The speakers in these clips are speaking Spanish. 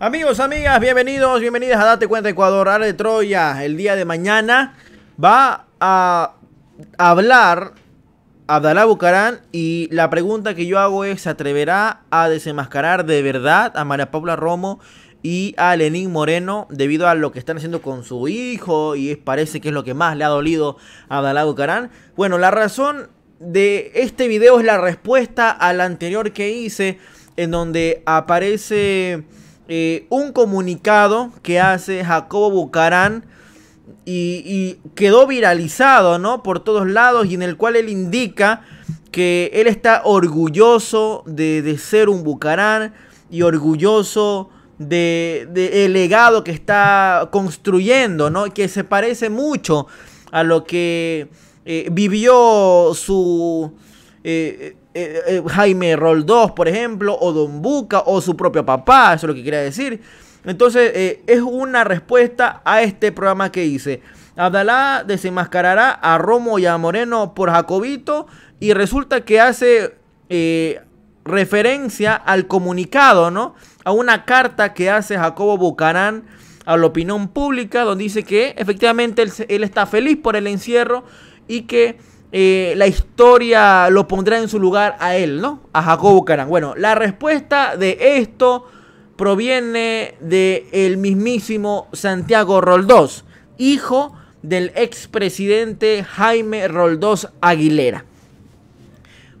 Amigos, amigas, bienvenidos, bienvenidas a Date Cuenta Ecuador. Ara de Troya, el día de mañana, va a hablar Abdalá Bucarán y la pregunta que yo hago es, ¿se atreverá a desenmascarar de verdad a María Paula Romo y a Lenín Moreno debido a lo que están haciendo con su hijo y parece que es lo que más le ha dolido a Abdalá Bucarán? Bueno, la razón de este video es la respuesta al anterior que hice en donde aparece... Eh, un comunicado que hace Jacobo Bucarán y, quedó viralizado, ¿no? Por todos lados y en el cual él indica que él está orgulloso de, ser un Bucarán y orgulloso de, el legado que está construyendo, ¿no? Que se parece mucho a lo que eh, vivió su eh, eh, eh, Jaime Roldós, por ejemplo, o Don Buca, o su propio papá, eso es lo que quería decir. Entonces, eh, es una respuesta a este programa que hice. Abdalá desenmascarará a Romo y a Moreno por Jacobito y resulta que hace referencia al comunicado, ¿no? A una carta que hace Jacobo Bucarán a la opinión pública donde dice que efectivamente él está feliz por el encierro y que eh, la historia lo pondrá en su lugar a él, ¿no? A Jacobo Carán. Bueno, la respuesta de esto proviene del el mismísimo Santiago Roldós, hijo del expresidente Jaime Roldós Aguilera.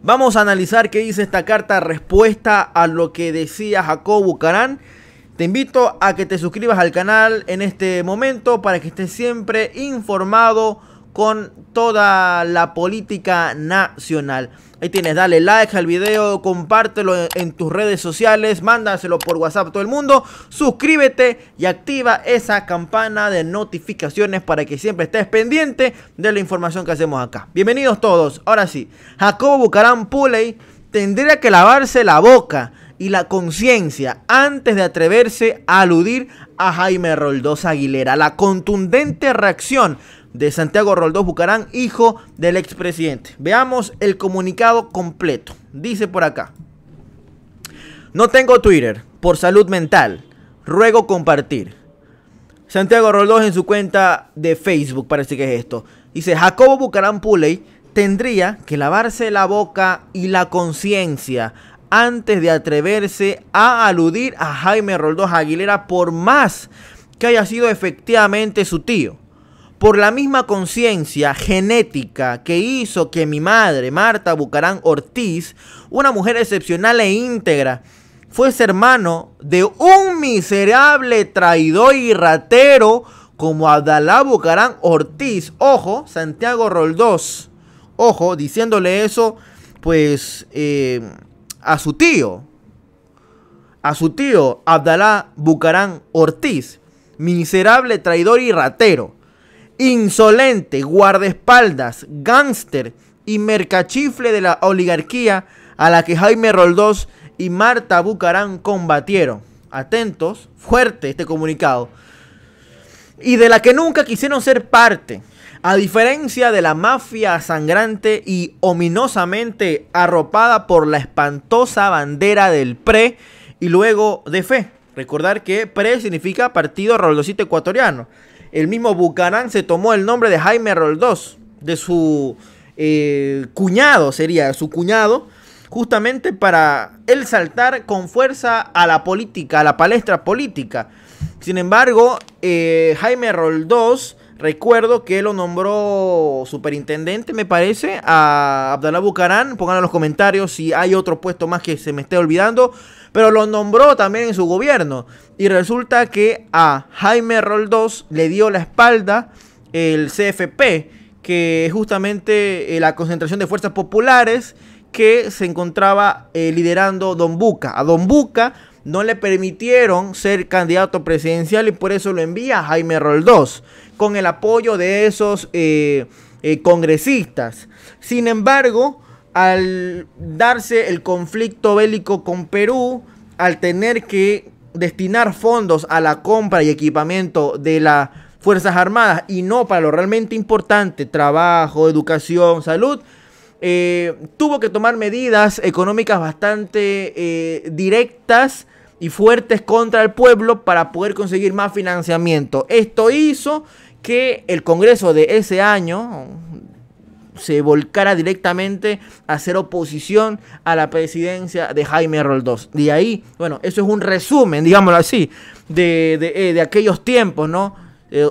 Vamos a analizar qué dice esta carta respuesta a lo que decía Jacobo Carán. Te invito a que te suscribas al canal en este momento para que estés siempre informado con toda la política nacional. Ahí tienes, dale like al video, compártelo en tus redes sociales, mándaselo por WhatsApp a todo el mundo, suscríbete y activa esa campana de notificaciones para que siempre estés pendiente de la información que hacemos acá. Bienvenidos todos, ahora sí, Jacobo Bucaram Puley tendría que lavarse la boca y la conciencia antes de atreverse a aludir a Jaime Roldós Aguilera. La contundente reacción de Santiago Roldós Bucarán, hijo del expresidente. Veamos el comunicado completo. Dice por acá. No tengo Twitter, por salud mental. Ruego compartir. Santiago Roldós en su cuenta de Facebook, parece que es esto. Dice, Jacobo Bucarán Puley tendría que lavarse la boca y la conciencia antes de atreverse a aludir a Jaime Roldós Aguilera por más que haya sido efectivamente su tío. Por la misma conciencia genética que hizo que mi madre, Marta Bucarán Ortiz, una mujer excepcional e íntegra, fuese hermano de un miserable traidor y ratero como Abdalá Bucarán Ortiz. Ojo, Santiago Roldós. Ojo, diciéndole eso, pues eh, a su tío, a su tío Abdalá Bucarán Ortiz, miserable traidor y ratero, insolente, guardaespaldas, gángster y mercachifle de la oligarquía a la que Jaime Roldós y Marta Bucarán combatieron. Atentos, fuerte este comunicado. Y de la que nunca quisieron ser parte. A diferencia de la mafia sangrante y ominosamente arropada por la espantosa bandera del PRE y luego de fe. Recordar que PRE significa Partido Roldosito Ecuatoriano. El mismo Bucarán se tomó el nombre de Jaime Roldós, de su eh, cuñado, sería su cuñado, justamente para él saltar con fuerza a la política, a la palestra política. Sin embargo, eh, Jaime Roldós Recuerdo que lo nombró superintendente, me parece, a Abdalá Bucarán. Pongan en los comentarios si hay otro puesto más que se me esté olvidando. Pero lo nombró también en su gobierno. Y resulta que a Jaime Roldós le dio la espalda el CFP, que es justamente eh, la concentración de fuerzas populares que se encontraba eh, liderando Don Buca. A Don Buca no le permitieron ser candidato presidencial y por eso lo envía Jaime Roldós, con el apoyo de esos eh, eh, congresistas. Sin embargo, al darse el conflicto bélico con Perú, al tener que destinar fondos a la compra y equipamiento de las Fuerzas Armadas y no para lo realmente importante, trabajo, educación, salud, eh, tuvo que tomar medidas económicas bastante eh, directas y fuertes contra el pueblo para poder conseguir más financiamiento. Esto hizo que el Congreso de ese año se volcara directamente a hacer oposición a la presidencia de Jaime Roldós. De ahí, bueno, eso es un resumen, digámoslo así, de, eh, aquellos tiempos, ¿no?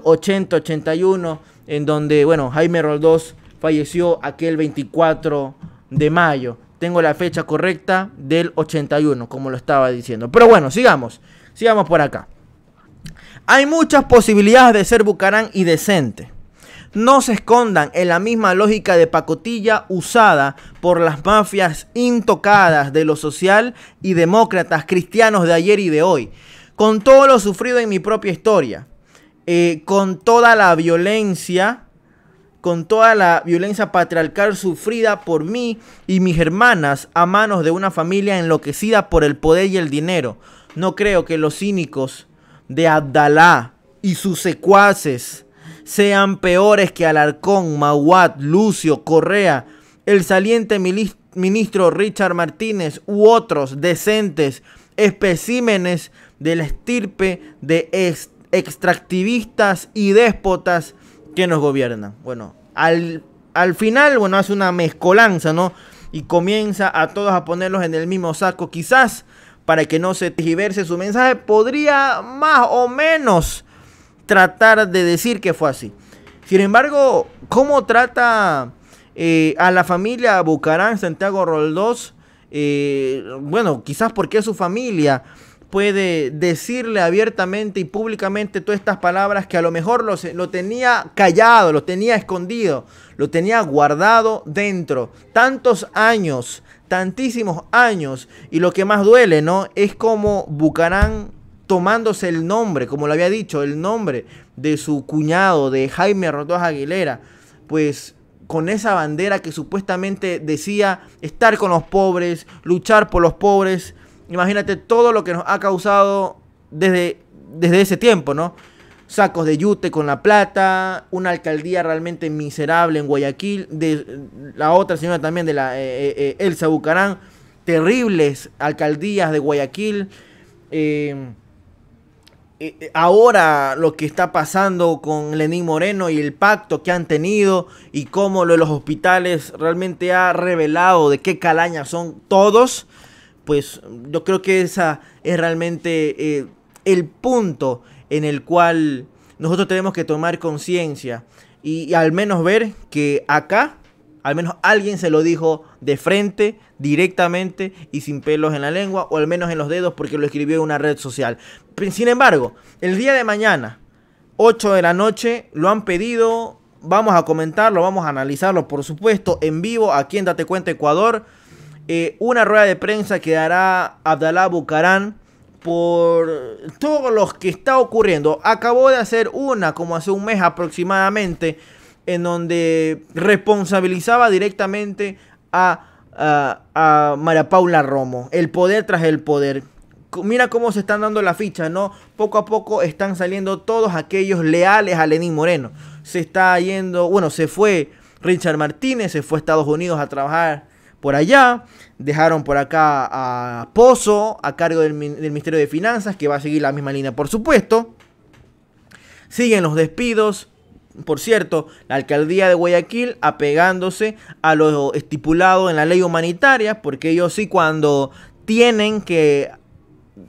80, 81, en donde, bueno, Jaime Roldós falleció aquel 24 de mayo. Tengo la fecha correcta del 81, como lo estaba diciendo. Pero bueno, sigamos. Sigamos por acá. Hay muchas posibilidades de ser Bucarán y decente. No se escondan en la misma lógica de pacotilla usada por las mafias intocadas de lo social y demócratas cristianos de ayer y de hoy. Con todo lo sufrido en mi propia historia, eh, con toda la violencia con toda la violencia patriarcal sufrida por mí y mis hermanas a manos de una familia enloquecida por el poder y el dinero. No creo que los cínicos de Abdalá y sus secuaces sean peores que Alarcón, Maguat, Lucio, Correa, el saliente ministro Richard Martínez u otros decentes especímenes de la estirpe de extractivistas y déspotas ¿Quién nos gobierna? Bueno, al, al final, bueno, hace una mezcolanza, ¿no? Y comienza a todos a ponerlos en el mismo saco. Quizás para que no se tergiverse su mensaje, podría más o menos tratar de decir que fue así. Sin embargo, ¿cómo trata eh, a la familia Bucarán, Santiago Roldós? Eh, bueno, quizás porque es su familia puede decirle abiertamente y públicamente todas estas palabras que a lo mejor lo tenía callado, lo tenía escondido, lo tenía guardado dentro. Tantos años, tantísimos años. Y lo que más duele, ¿no? Es como Bucarán tomándose el nombre, como lo había dicho, el nombre de su cuñado, de Jaime Rodríguez Aguilera, pues con esa bandera que supuestamente decía estar con los pobres, luchar por los pobres, imagínate todo lo que nos ha causado desde, desde ese tiempo, ¿no? Sacos de yute con la plata, una alcaldía realmente miserable en Guayaquil, de, la otra señora también de la eh, eh, eh, Elsa Bucarán, terribles alcaldías de Guayaquil. ahora lo que está pasando con Lenín Moreno y el pacto que han tenido y cómo lo de los hospitales realmente ha revelado de qué calaña son todos pues yo creo que esa es realmente eh, el punto en el cual nosotros tenemos que tomar conciencia y, y, al menos ver que acá, al menos alguien se lo dijo de frente, directamente y sin pelos en la lengua o al menos en los dedos porque lo escribió en una red social. Sin embargo, el día de mañana, 8 de la noche, lo han pedido, vamos a comentarlo, vamos a analizarlo, por supuesto, en vivo aquí en Date Cuenta Ecuador. Eh, una rueda de prensa que dará Abdalá Bucarán por todo lo que está ocurriendo. Acabó de hacer una como hace un mes aproximadamente en donde responsabilizaba directamente a, María Paula Romo. El poder tras el poder mira cómo se están dando la ficha, ¿no? Poco a poco están saliendo todos aquellos leales a Lenín Moreno. Se está yendo, bueno, se fue Richard Martínez, se fue a Estados Unidos a trabajar por allá, dejaron por acá a Pozo a cargo del, Ministerio de Finanzas, que va a seguir la misma línea, por supuesto. Siguen los despidos, por cierto, la alcaldía de Guayaquil apegándose a lo estipulado en la ley humanitaria, porque ellos sí cuando tienen que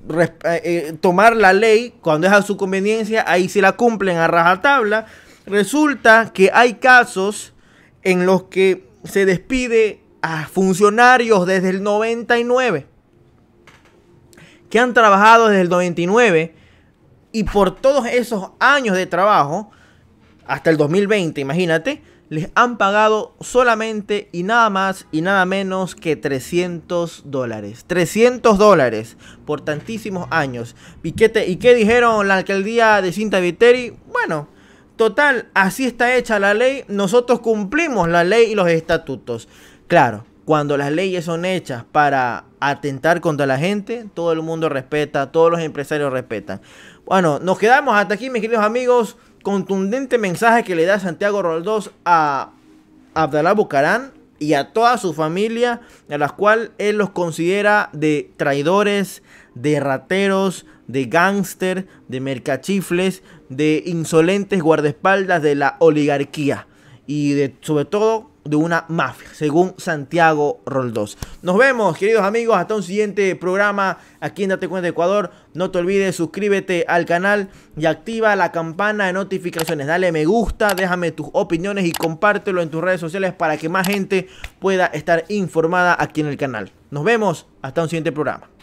eh, eh, tomar la ley, cuando es a su conveniencia, ahí se la cumplen a rajatabla. Resulta que hay casos en los que se despide a funcionarios desde el 99 que han trabajado desde el 99 y por todos esos años de trabajo, hasta el 2020, imagínate, les han pagado solamente y nada más y nada menos que 300 dólares. 300 dólares por tantísimos años. ¿Y qué, ¿Y qué dijeron la alcaldía de Cinta Viteri? Bueno, total, así está hecha la ley. Nosotros cumplimos la ley y los estatutos. Claro, cuando las leyes son hechas para atentar contra la gente, todo el mundo respeta, todos los empresarios respetan. Bueno, nos quedamos hasta aquí, mis queridos amigos. Contundente mensaje que le da Santiago Roldós a Abdalá Bucarán y a toda su familia, a las cual él los considera de traidores, de rateros, de gángster, de mercachifles, de insolentes guardaespaldas de la oligarquía y de sobre todo de una mafia, según Santiago Roldós. Nos vemos, queridos amigos, hasta un siguiente programa aquí en Date Cuenta de Ecuador. No te olvides, suscríbete al canal y activa la campana de notificaciones. Dale me gusta, déjame tus opiniones y compártelo en tus redes sociales para que más gente pueda estar informada aquí en el canal. Nos vemos, hasta un siguiente programa.